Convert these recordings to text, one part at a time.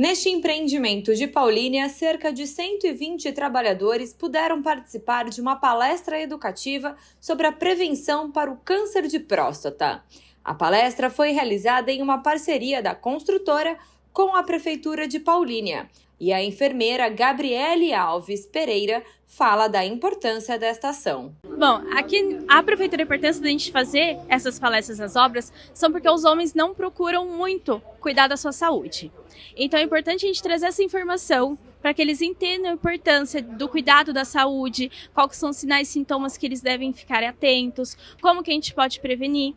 Neste empreendimento de Paulínia, cerca de 120 trabalhadores puderam participar de uma palestra educativa sobre a prevenção para o câncer de próstata. A palestra foi realizada em uma parceria da construtora com a Prefeitura de Paulínia. E a enfermeira Gabriele Alves Pereira fala da importância desta ação. Bom, aqui a prefeitura a importância da gente fazer essas palestras nas obras são porque os homens não procuram muito cuidar da sua saúde. Então é importante a gente trazer essa informação para que eles entendam a importância do cuidado da saúde, quais são os sinais e sintomas que eles devem ficar atentos, como que a gente pode prevenir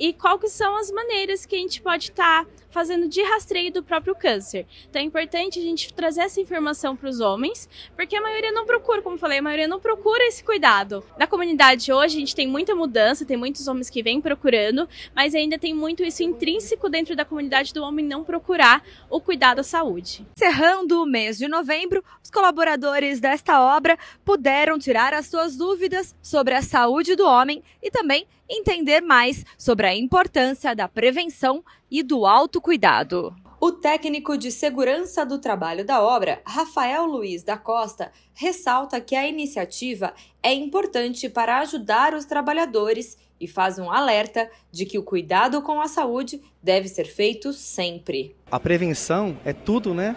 e quais são as maneiras que a gente pode estar tá fazendo de rastreio do próprio câncer. Então é importante a gente trazer essa informação para os homens, porque a maioria não procura, como falei, a maioria não procura esse cuidado. Na comunidade hoje a gente tem muita mudança, tem muitos homens que vêm procurando, mas ainda tem muito isso intrínseco dentro da comunidade do homem não procurar o cuidado à saúde. Cerrando o mês de novembro, os colaboradores desta obra puderam tirar as suas dúvidas sobre a saúde do homem e também entender mais sobre a a importância da prevenção e do autocuidado. O técnico de segurança do trabalho da obra, Rafael Luiz da Costa, ressalta que a iniciativa é importante para ajudar os trabalhadores e faz um alerta de que o cuidado com a saúde deve ser feito sempre. A prevenção é tudo, né?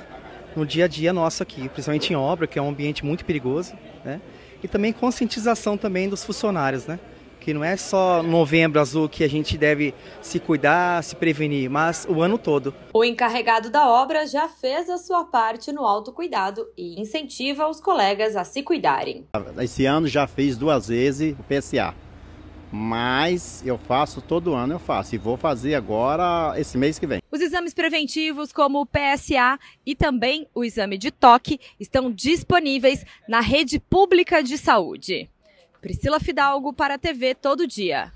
No dia a dia nosso aqui, principalmente em obra, que é um ambiente muito perigoso, né? E também conscientização também dos funcionários, né? que não é só novembro azul que a gente deve se cuidar, se prevenir, mas o ano todo. O encarregado da obra já fez a sua parte no autocuidado e incentiva os colegas a se cuidarem. Esse ano já fiz duas vezes o PSA. Mas eu faço todo ano, eu faço e vou fazer agora esse mês que vem. Os exames preventivos, como o PSA e também o exame de toque, estão disponíveis na rede pública de saúde. Priscila Fidalgo para a TV Todo Dia.